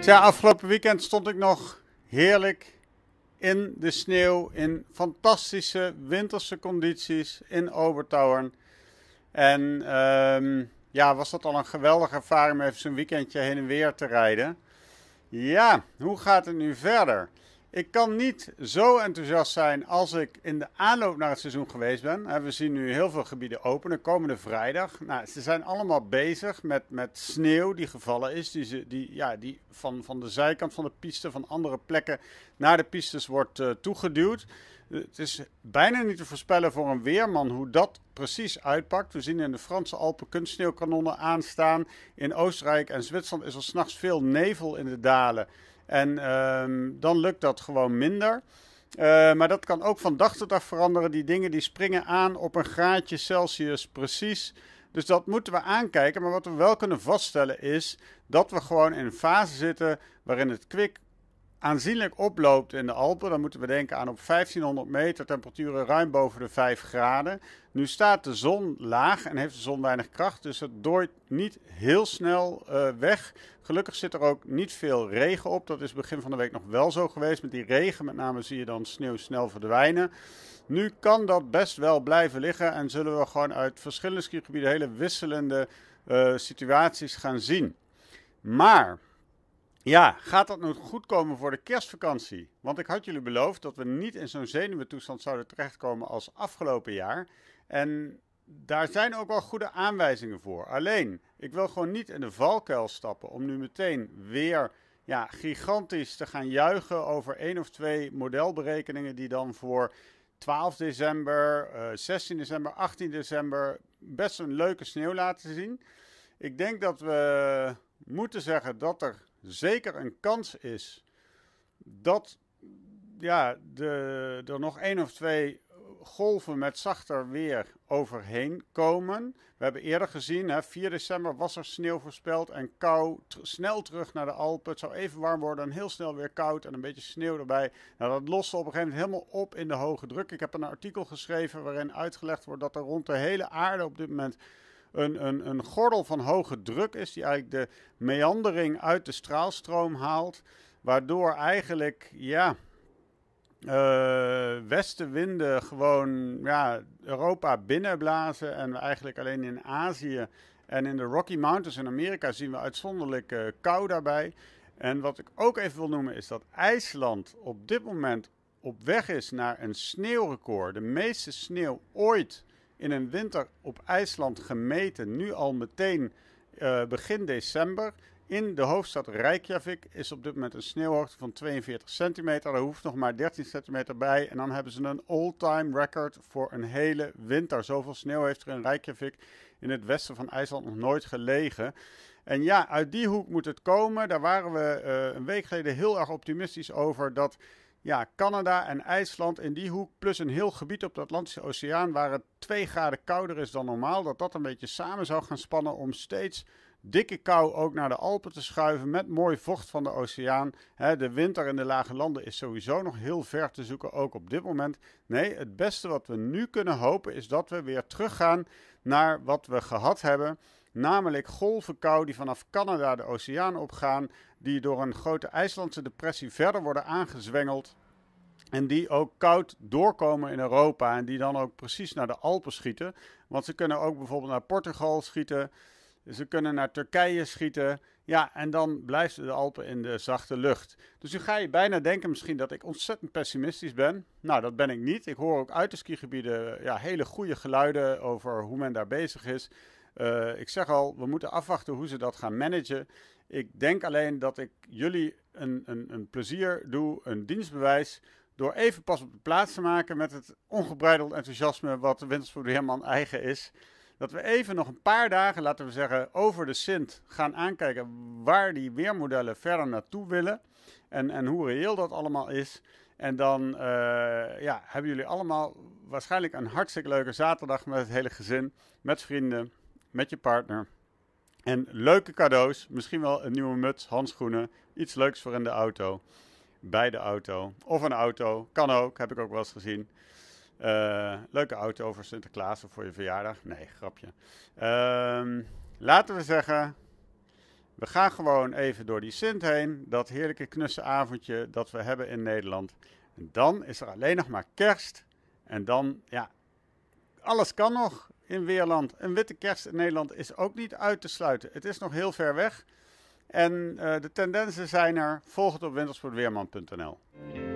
Ja, afgelopen weekend stond ik nog heerlijk in de sneeuw, in fantastische winterse condities in Obertauern. En ehm, ja, was dat al een geweldige ervaring om even zo'n weekendje heen en weer te rijden. Ja, hoe gaat het nu verder? Ik kan niet zo enthousiast zijn als ik in de aanloop naar het seizoen geweest ben. We zien nu heel veel gebieden openen, komende vrijdag. Nou, ze zijn allemaal bezig met, met sneeuw die gevallen is. Die, die, ja, die van, van de zijkant van de piste, van andere plekken naar de pistes wordt eh, toegeduwd. Het is bijna niet te voorspellen voor een weerman hoe dat precies uitpakt. We zien in de Franse Alpen kunstsneeuwkanonnen aanstaan. In Oostenrijk en Zwitserland is er s'nachts veel nevel in de dalen. En ehm, dan lukt dat gewoon minder. Eh, maar dat kan ook van dag tot dag veranderen. Die dingen die springen aan op een graadje Celsius precies. Dus dat moeten we aankijken. Maar wat we wel kunnen vaststellen is dat we gewoon in een fase zitten waarin het kwik aanzienlijk oploopt in de Alpen. Dan moeten we denken aan op 1500 meter temperaturen ruim boven de 5 graden. Nu staat de zon laag en heeft de zon weinig kracht, dus het dooit niet heel snel eh, weg. Gelukkig zit er ook niet veel regen op. Dat is begin van de week nog wel zo geweest. Met die regen met name zie je dan sneeuw snel verdwijnen. Nu kan dat best wel blijven liggen en zullen we gewoon uit verschillende skigebieden hele wisselende eh, situaties gaan zien. Maar ja, gaat dat nog goed komen voor de kerstvakantie? Want ik had jullie beloofd dat we niet in zo'n toestand zouden terechtkomen als afgelopen jaar. En daar zijn ook wel goede aanwijzingen voor. Alleen, ik wil gewoon niet in de valkuil stappen om nu meteen weer ja, gigantisch te gaan juichen over één of twee modelberekeningen die dan voor 12 december, 16 eh, december, 18 december best een leuke sneeuw laten zien. Ik denk dat we moeten zeggen dat er zeker een kans is dat ja, de, er nog één of twee golven met zachter weer overheen komen. We hebben eerder gezien, hè, 4 december was er sneeuw voorspeld en kou snel terug naar de Alpen. Het zou even warm worden en heel snel weer koud en een beetje sneeuw erbij. Nou, dat loste op een gegeven moment helemaal op in de hoge druk. Ik heb een artikel geschreven waarin uitgelegd wordt dat er rond de hele aarde op dit moment een, een, een gordel van hoge druk is, die eigenlijk de meandering uit de straalstroom haalt, waardoor eigenlijk, ja, eh, westenwinden gewoon ja, Europa binnenblazen. En we eigenlijk alleen in Azië en in de Rocky Mountains in Amerika zien we uitzonderlijk eh, kou daarbij. En wat ik ook even wil noemen is dat IJsland op dit moment op weg is naar een sneeuwrecord. De meeste sneeuw ooit in een winter op IJsland gemeten, nu al meteen eh, begin december. In de hoofdstad Reykjavik is op dit moment een sneeuwhoogte van 42 centimeter. Er hoeft nog maar 13 centimeter bij. En dan hebben ze een all-time record voor een hele winter. Zoveel sneeuw heeft er in Reykjavik in het westen van IJsland nog nooit gelegen. En ja, uit die hoek moet het komen. Daar waren we eh, een week geleden heel erg optimistisch over dat ja, Canada en IJsland in die hoek, plus een heel gebied op de Atlantische Oceaan waar het 2 graden kouder is dan normaal, dat dat een beetje samen zou gaan spannen om steeds dikke kou ook naar de Alpen te schuiven met mooi vocht van de oceaan. de winter in de lage landen is sowieso nog heel ver te zoeken, ook op dit moment. Nee, het beste wat we nu kunnen hopen is dat we weer teruggaan naar wat we gehad hebben. Namelijk golven kou die vanaf Canada de oceaan opgaan, die door een grote IJslandse depressie verder worden aangezwengeld. En die ook koud doorkomen in Europa en die dan ook precies naar de Alpen schieten. Want ze kunnen ook bijvoorbeeld naar Portugal schieten. Ze kunnen naar Turkije schieten. Ja, en dan blijft de Alpen in de zachte lucht. Dus nu ga je bijna denken misschien dat ik ontzettend pessimistisch ben. Nou, dat ben ik niet. Ik hoor ook uit de skigebieden ja, hele goede geluiden over hoe men daar bezig is. Eh, ik zeg al, we moeten afwachten hoe ze dat gaan managen. Ik denk alleen dat ik jullie een, een, een plezier doe, een dienstbewijs, door even pas op de plaats te maken met het ongebreideld enthousiasme wat de Winterspoed Herman eigen is dat we even nog een paar dagen, laten we zeggen, over de Sint gaan aankijken waar die weermodellen verder naartoe willen en, en hoe reëel dat allemaal is. En dan eh, ja, hebben jullie allemaal waarschijnlijk een hartstikke leuke zaterdag met het hele gezin, met vrienden, met je partner. En leuke cadeaus, misschien wel een nieuwe muts, handschoenen, iets leuks voor in de auto, bij de auto of een auto, kan ook, heb ik ook wel eens gezien. Eh, leuke auto voor Sinterklaas of voor je verjaardag. Nee, grapje. Ehm, laten we zeggen, we gaan gewoon even door die Sint heen. Dat heerlijke knusse avondje dat we hebben in Nederland. En dan is er alleen nog maar kerst. En dan, ja, alles kan nog in Weerland. Een witte kerst in Nederland is ook niet uit te sluiten. Het is nog heel ver weg. En eh, de tendensen zijn er. Volg het op wintersportweerman.nl.